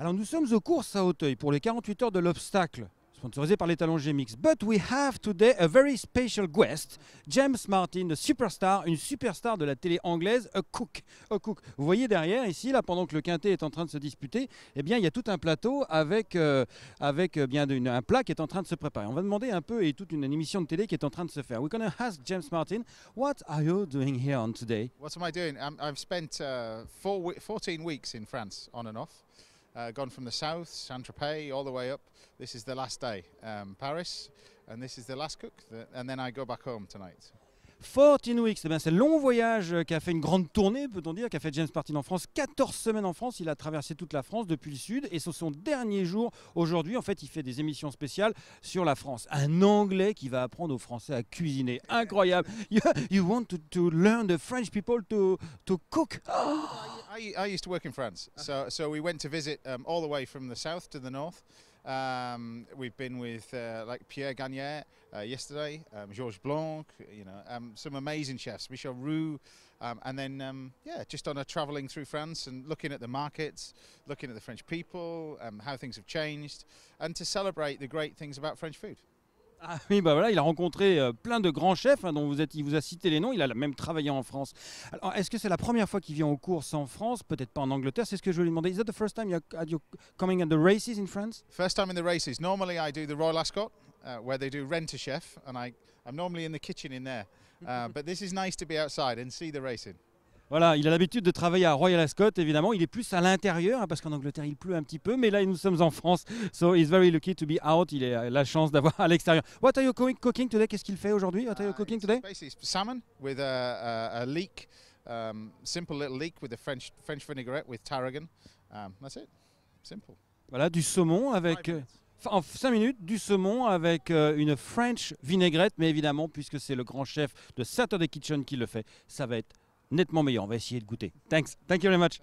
Alors nous sommes aux courses à Hauteuil pour les 48 heures de l'obstacle, sponsorisé par les talons GMX. But we have today a very special guest, James Martin, a superstar, une superstar de la télé anglaise, a cook, a cook. Vous voyez derrière ici, là, pendant que le quintet est en train de se disputer, eh bien il y a tout un plateau avec, euh, avec euh, bien un plat qui est en train de se préparer. On va demander un peu et toute une, émission de télé qui est en train de se faire. Nous allons ask James Martin, what are you doing here on today? What am I doing? Um, I've spent 14 uh, weeks in France, on and off uh, gone from the south, Saint-Tropez, all the way up. This is the last day, um, Paris, and this is the last cook, and then I go back home tonight. 14 Weeks, eh c'est le long voyage euh, qui a fait une grande tournée, peut-on dire, qui a fait James Martin en France. 14 semaines en France, il a traversé toute la France depuis le sud et sur son dernier jour aujourd'hui. En fait, il fait des émissions spéciales sur la France. Un Anglais qui va apprendre aux Français à cuisiner. Incroyable. You, you want to, to, learn the French people to, to cook. Oh I, I used to work in France, uh-huh. so so we went to visit um, all the way from the south to the north. Um, we've been with uh, like Pierre Gagnaire uh, yesterday, um, Georges Blanc, you know, um, some amazing chefs, Michel Roux, um, and then um, yeah, just on a travelling through France and looking at the markets, looking at the French people, how things have changed, and to celebrate the great things about French food. Ah oui, bah voilà, il a rencontré euh, plein de grands chefs hein, dont vous êtes, il vous a cité les noms, il a même travaillé en France. Alors, est-ce que c'est la première fois qu'il vient aux courses en France Peut-être pas en Angleterre, c'est ce que je voulais lui demander. Is that the first time you're, are coming at the races in France First time in the races. Normally I do the Royal Ascot, où uh, where they do rent a chef, and I, I'm normally in the kitchen in there. Uh, but this is nice to be outside and see the racing. Voilà, il a l'habitude de travailler à Royal Ascot, évidemment. Il est plus à l'intérieur, hein, parce qu'en Angleterre, il pleut un petit peu. Mais là, nous sommes en France. So he's very lucky to be out. Il a euh, la chance d'avoir à l'extérieur. What are you cooking today Qu'est-ce qu'il fait aujourd'hui What are you cooking today Basically salmon with a, a, leek, um, simple little leek with a French, French vinaigrette with tarragon. Um, that's it. Simple. Voilà, du saumon avec euh, en 5 minutes du saumon avec euh, une French vinaigrette, mais évidemment, puisque c'est le grand chef de Saturday Kitchen qui le fait, ça va être nettement meilleur. On va essayer de goûter. Thanks. Thank you very much.